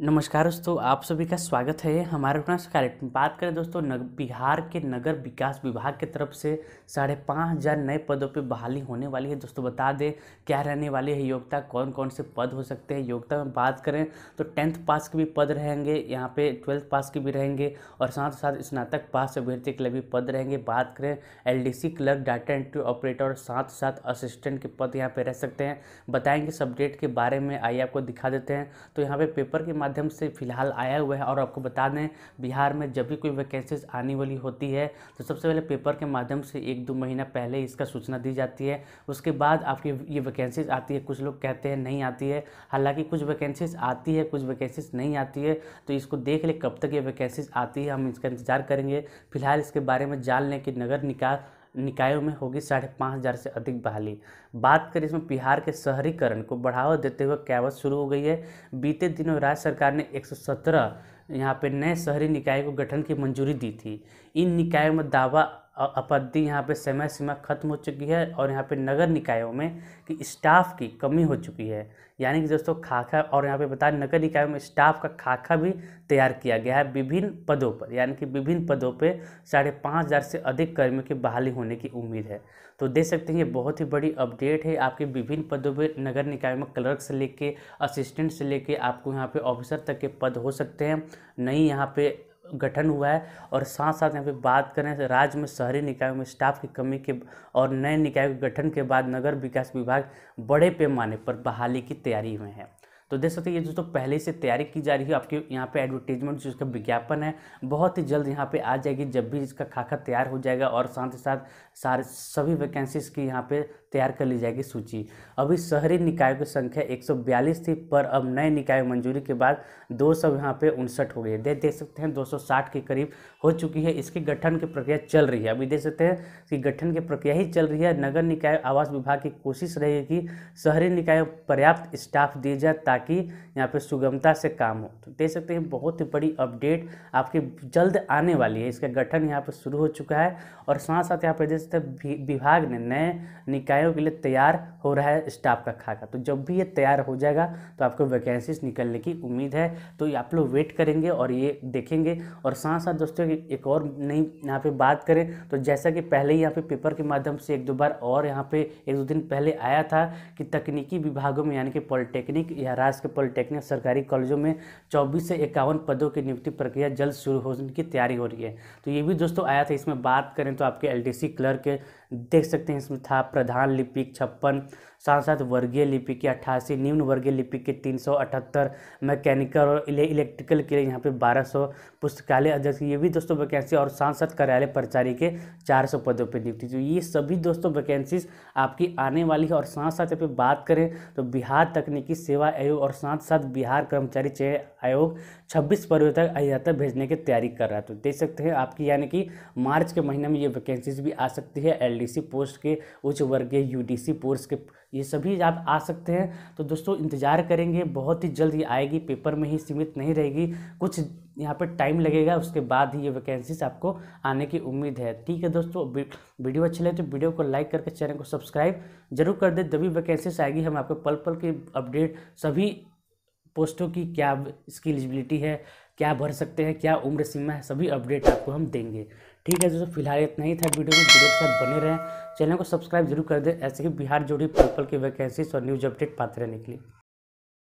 नमस्कार दोस्तों आप सभी का स्वागत है हमारे अपना कार्यक्रम बात करें दोस्तों नग, बिहार के नगर विकास विभाग की तरफ से साढ़े पाँच हज़ार नए पदों पर बहाली होने वाली है दोस्तों बता दें क्या रहने वाली है योग्यता कौन कौन से पद हो सकते हैं योग्यता में बात करें तो टेंथ पास के भी पद रहेंगे यहाँ पे ट्वेल्थ पास के भी रहेंगे और साथ साथ स्नातक पास अभ्यर्थी के लिए भी पद रहेंगे बात करें L clerk data entry operator और साथ साथ असिस्टेंट के पद यहाँ पर रह सकते हैं बताएँगे सब्जेक्ट के बारे में आइए आपको दिखा देते हैं तो यहाँ पर पेपर के माध्यम से फ़िलहाल आया हुआ है और आपको बता दें बिहार में जब भी कोई वैकेंसीज आने वाली होती है तो सबसे पहले पेपर के माध्यम से एक दो महीना पहले इसका सूचना दी जाती है उसके बाद आपकी ये वैकेंसीज आती है कुछ लोग कहते हैं नहीं आती है हालांकि कुछ वैकेंसीज आती है कुछ वैकेंसीज नहीं आती है तो इसको देख ले कब तक ये वैकेंसीज आती है हम इसका इंतज़ार करेंगे फिलहाल इसके बारे में जान लें कि नगर निकाय निकायों में होगी साढ़े पाँच हज़ार से अधिक बहाली बात करें इसमें बिहार के शहरीकरण को बढ़ावा देते हुए क्या शुरू हो गई है बीते दिनों राज्य सरकार ने 117 यहाँ पे नए शहरी निकाय को गठन की मंजूरी दी थी इन निकायों में दावा अपद्धि यहाँ पे समय सीमा खत्म हो चुकी है और यहाँ पे नगर निकायों में कि स्टाफ की कमी हो चुकी है यानी कि दोस्तों खाका और यहाँ पे बता नगर निकायों में स्टाफ का खाका भी तैयार किया गया है विभिन्न पदों पर यानी कि विभिन्न पदों पे साढ़े पाँच हज़ार से अधिक कर्मियों की बहाली होने की उम्मीद है तो देख सकते हैं ये बहुत ही बड़ी अपडेट है आपके विभिन्न पदों पर नगर निकाय में क्लर्क से लेके असिस्टेंट से लेके आपको यहाँ पे ऑफिसर तक के पद हो सकते हैं नई यहाँ पे गठन हुआ है और साथ साथ यहाँ पे बात करें तो राज्य में शहरी निकायों में स्टाफ की कमी के और नए निकाय के गठन के बाद नगर विकास विभाग बड़े पैमाने पर बहाली की तैयारी में है तो देख सकते हैं ये दोस्तों पहले से तैयारी की जा रही है आपके यहाँ पे एडवर्टीजमेंट जो इसका विज्ञापन है बहुत ही जल्द यहाँ पे आ जाएगी जब भी इसका खाका तैयार हो जाएगा और साथ ही साथ सारे सभी वैकेंसीज की यहाँ पे तैयार कर ली जाएगी सूची अभी शहरी निकायों की संख्या एक थी पर अब नए निकाय मंजूरी के बाद दो सौ यहाँ पे उनसठ हो गई है देख देख सकते हैं दो के करीब हो चुकी है इसके गठन की प्रक्रिया चल रही है अभी देख सकते हैं कि गठन की प्रक्रिया ही चल रही है नगर निकाय आवास विभाग की कोशिश रहेगी कि शहरी निकाय पर्याप्त स्टाफ दिए जाए ताकि ताकि यहाँ पे सुगमता से काम हो तो देख सकते हैं बहुत ही बड़ी अपडेट आपके जल्द आने वाली है इसका गठन यहाँ पर शुरू हो चुका है और साथ साथ यहाँ पर देख सकते हैं विभाग ने नए निकायों के लिए तैयार हो रहा है स्टाफ का खाका तो जब भी ये तैयार हो जाएगा तो आपको वैकेंसीज निकलने की उम्मीद है तो आप लोग वेट करेंगे और ये देखेंगे और साथ साथ दोस्तों एक और नई यहाँ पे बात करें तो जैसा कि पहले ही यहाँ पे पेपर के माध्यम से एक दो बार और यहाँ पे एक दो दिन पहले आया था कि तकनीकी विभागों में यानी कि पॉलिटेक्निक या बनारस के पॉलिटेक्निक सरकारी कॉलेजों में चौबीस से इक्यावन पदों की नियुक्ति प्रक्रिया जल्द शुरू होने की तैयारी हो रही है तो ये भी दोस्तों आया था इसमें बात करें तो आपके एल क्लर्क देख सकते हैं इसमें था प्रधान लिपिक छप्पन साथ साथ वर्गीय लिपिक के अट्ठासी निम्न वर्गीय लिपिक के तीन सौ अठहत्तर मैकेनिकल और इलेक्ट्रिकल के लिए यहाँ पे बारह सौ पुस्तकालय अध्यक्ष ये भी दोस्तों वैकेंसी और साथ साथ कार्यालय प्रचारी के चार सौ पदों पर नियुक्ति तो ये सभी दोस्तों वैकेंसीज आपकी आने वाली है और साथ साथ यहाँ पे बात करें तो बिहार तकनीकी सेवा आयोग और साथ साथ बिहार कर्मचारी चयन आयोग छब्बीस फरवरी तक अभियाता भेजने की तैयारी कर रहा है तो देख सकते हैं आपकी यानी कि मार्च के महीने में ये वैकेंसीज भी आ सकती है एल एलडीसी पोस्ट के उच्च वर्गीय यूडीसी पोस्ट के ये सभी आप आ सकते हैं तो दोस्तों इंतज़ार करेंगे बहुत ही जल्द ये आएगी पेपर में ही सीमित नहीं रहेगी कुछ यहाँ पर टाइम लगेगा उसके बाद ही ये वैकेंसीज आपको आने की उम्मीद है ठीक है दोस्तों वीडियो अच्छी लगे तो वीडियो को लाइक करके चैनल को सब्सक्राइब जरूर कर दे जब भी वैकेंसीज आएगी हम आपको पल पल की अपडेट सभी पोस्टों की क्या इसकी एलिजिबिलिटी है क्या भर सकते हैं क्या उम्र सीमा है सभी अपडेट आपको हम देंगे ठीक है दोस्तों फिलहाल इतना ही था वीडियो में वीडियो के साथ बने रहें चैनल को सब्सक्राइब जरूर कर दें ऐसे ही बिहार जोड़ी पीपल की वैकेंसीज और न्यूज अपडेट पाते रहने के लिए